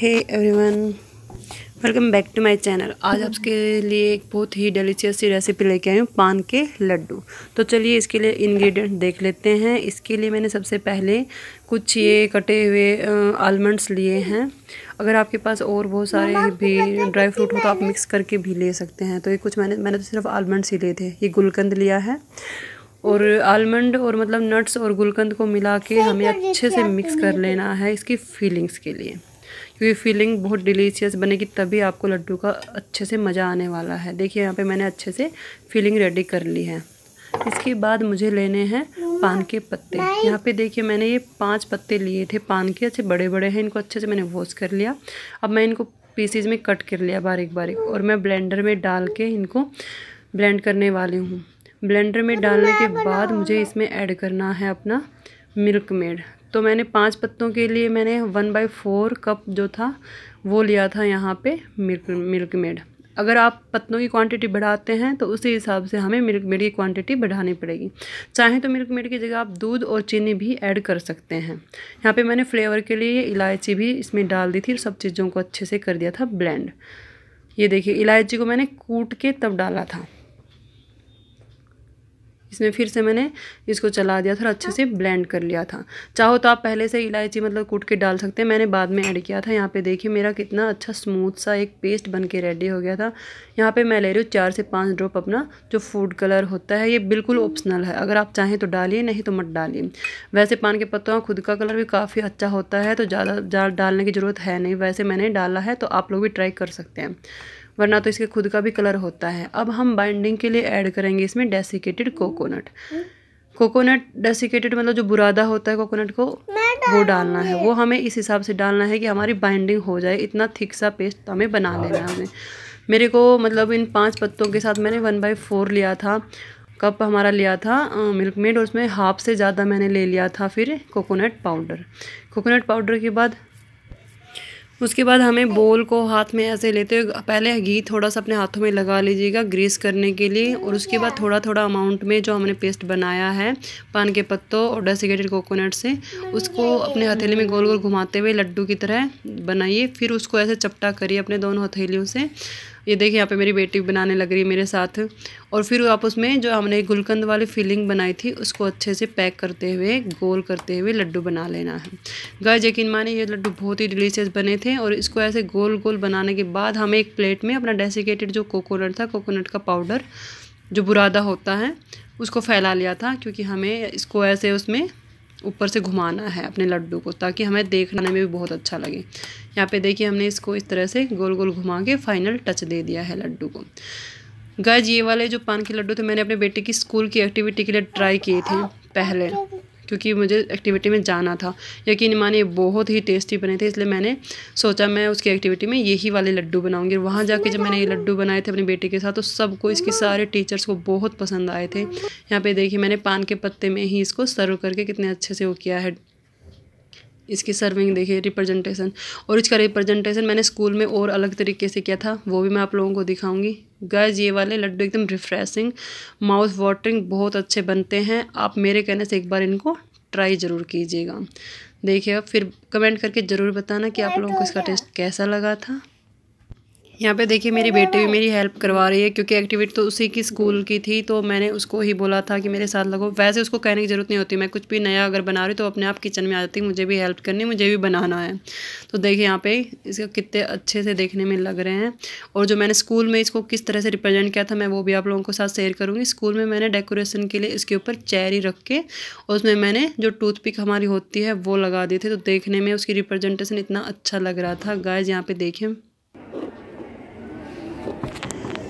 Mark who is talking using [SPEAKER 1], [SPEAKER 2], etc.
[SPEAKER 1] Hey everyone welcome back to my channel आज hmm. आपके लिए एक बहुत ही डिलीशियस सी रेसिपी लेके आई हूँ पान के लड्डू तो चलिए इसके लिए इंग्रेडिएंट देख लेते हैं इसके लिए मैंने सबसे पहले कुछ ये कटे हुए आलमंड्स लिए हैं अगर आपके पास और बहुत सारे भी ड्राई फ्रूट हो तो आप मिक्स करके भी ले सकते हैं तो ये कुछ मैंने मैंने तो सिर्फ आलमंड्स ही लिए थे ये गुलकंद लिया है और आलमंड hmm. और मतलब नट्स और गुलकंद को मिला के हमें अच्छे से मिक्स कर लेना है इसकी फीलिंग्स के लिए क्योंकि फीलिंग बहुत डिलीशियस बनेगी तभी आपको लड्डू का अच्छे से मज़ा आने वाला है देखिए यहाँ पे मैंने अच्छे से फीलिंग रेडी कर ली है इसके बाद मुझे लेने हैं पान के पत्ते यहाँ पे देखिए मैंने ये पांच पत्ते लिए थे पान के अच्छे बड़े बड़े हैं इनको अच्छे से मैंने वॉश कर लिया अब मैं इनको पीसीज में कट कर लिया बारीक बारीक और मैं ब्लेंडर में डाल के इनको ब्लेंड करने वाली हूँ ब्लेंडर में डालने के बाद मुझे इसमें ऐड करना है अपना मिल्क मेड तो मैंने पाँच पत्तों के लिए मैंने वन बाई फोर कप जो था वो लिया था यहाँ पे मिल्क मिल्क मेड अगर आप पत्तों की क्वांटिटी बढ़ाते हैं तो उसी हिसाब से हमें मिल्क मेड की क्वांटिटी बढ़ानी पड़ेगी चाहें तो मिल्क मेड की जगह आप दूध और चीनी भी ऐड कर सकते हैं यहाँ पे मैंने फ्लेवर के लिए इलायची भी इसमें डाल दी थी और सब चीज़ों को अच्छे से कर दिया था ब्लेंड ये देखिए इलायची को मैंने कूट के तब डाला था इसमें फिर से मैंने इसको चला दिया था और अच्छे से ब्लेंड कर लिया था चाहो तो आप पहले से इलायची मतलब कूट के डाल सकते हैं मैंने बाद में ऐड किया था यहाँ पे देखिए मेरा कितना अच्छा स्मूथ सा एक पेस्ट बन के रेडी हो गया था यहाँ पे मैं ले रही हूँ चार से पाँच ड्रॉप अपना जो फूड कलर होता है ये बिल्कुल ऑप्शनल है अगर आप चाहें तो डालिए नहीं तो मत डालिए वैसे पान के पत्तों का खुद का कलर भी काफ़ी अच्छा होता है तो ज़्यादा डालने की ज़रूरत है नहीं वैसे मैंने डाला है तो आप लोग भी ट्राई कर सकते हैं वरना तो इसके खुद का भी कलर होता है अब हम बाइंडिंग के लिए ऐड करेंगे इसमें डेसिकेटेड कोकोनट कोकोनट डेसिकेटेड मतलब जो बुरादा होता है कोकोनट को वो डालना है वो हमें इस हिसाब से डालना है कि हमारी बाइंडिंग हो जाए इतना थिक सा पेस्ट हमें बना लेना है हमें मेरे को मतलब इन पांच पत्तों के साथ मैंने वन बाई फोर लिया था कप हमारा लिया था मिल्क मेड और उसमें हाफ से ज़्यादा मैंने ले लिया था फिर कोकोनट पाउडर कोकोनट पाउडर के बाद उसके बाद हमें बोल को हाथ में ऐसे लेते हुए पहले घी थोड़ा सा अपने हाथों में लगा लीजिएगा ग्रीस करने के लिए और उसके बाद थोड़ा थोड़ा अमाउंट में जो हमने पेस्ट बनाया है पान के पत्तों और डेसिकेटेड कोकोनट से उसको अपने हथेली में गोल गोल घुमाते हुए लड्डू की तरह बनाइए फिर उसको ऐसे चपटा करिए अपने दोनों हथेलियों से ये देखिए यहाँ पे मेरी बेटी बनाने लग रही है मेरे साथ और फिर आप उसमें जो हमने गुलकंद वाली फिलिंग बनाई थी उसको अच्छे से पैक करते हुए गोल करते हुए लड्डू बना लेना है गाय यकीन माने ये लड्डू बहुत ही डिलीशियस बने थे और इसको ऐसे गोल गोल बनाने के बाद हमें एक प्लेट में अपना डेसिकेटेड जो कोकोनट था कोकोनट का पाउडर जो बुरादा होता है उसको फैला लिया था क्योंकि हमें इसको ऐसे उसमें ऊपर से घुमाना है अपने लड्डू को ताकि हमें देखने में भी बहुत अच्छा लगे यहाँ पे देखिए हमने इसको इस तरह से गोल गोल घुमा के फाइनल टच दे दिया है लड्डू को गज ये वाले जो पान के लड्डू थे मैंने अपने बेटे की स्कूल की एक्टिविटी के लिए ट्राई किए थे पहले क्योंकि मुझे एक्टिविटी में जाना था यकीन माने बहुत ही टेस्टी बने थे इसलिए मैंने सोचा मैं उसकी एक्टिविटी में यही वाले लड्डू बनाऊंगी वहाँ जाके जब मैंने ये लड्डू बनाए थे अपने बेटे के साथ तो सबको इसके हाँ। सारे टीचर्स को बहुत पसंद आए थे यहाँ पे देखिए मैंने पान के पत्ते में ही इसको सर्व करके कितने अच्छे से वो किया है इसकी सर्विंग देखिए रिप्रेजेंटेशन और इसका रिप्रेजेंटेशन मैंने स्कूल में और अलग तरीके से किया था वो भी मैं आप लोगों को दिखाऊंगी गैज ये वाले लड्डू एकदम रिफ्रेशिंग माउथ वाटरिंग बहुत अच्छे बनते हैं आप मेरे कहने से एक बार इनको ट्राई ज़रूर कीजिएगा देखिए फिर कमेंट करके ज़रूर बताना कि आप लोगों को इसका टेस्ट कैसा लगा था यहाँ पे देखिए मेरी बेटी भी मेरी हेल्प करवा रही है क्योंकि एक्टिविटी तो उसी की स्कूल की थी तो मैंने उसको ही बोला था कि मेरे साथ लगो वैसे उसको कहने की ज़रूरत नहीं होती मैं कुछ भी नया अगर बना रही तो अपने आप किचन में आ जाती मुझे भी हेल्प करनी मुझे भी बनाना है तो देखिए यहाँ पे इसको कितने अच्छे से देखने में लग रहे हैं और जो मैंने स्कूल में इसको किस तरह से रिप्रेजेंट किया था मैं वो भी आप लोगों के साथ शेयर करूँगी स्कूल में मैंने डेकोरेशन के लिए इसके ऊपर चेरी रख के और उसमें मैंने जो टूथपिक हमारी होती है वो लगा दी थी तो देखने में उसकी रिप्रेजेंटेशन इतना अच्छा लग रहा था गायज यहाँ पर देखें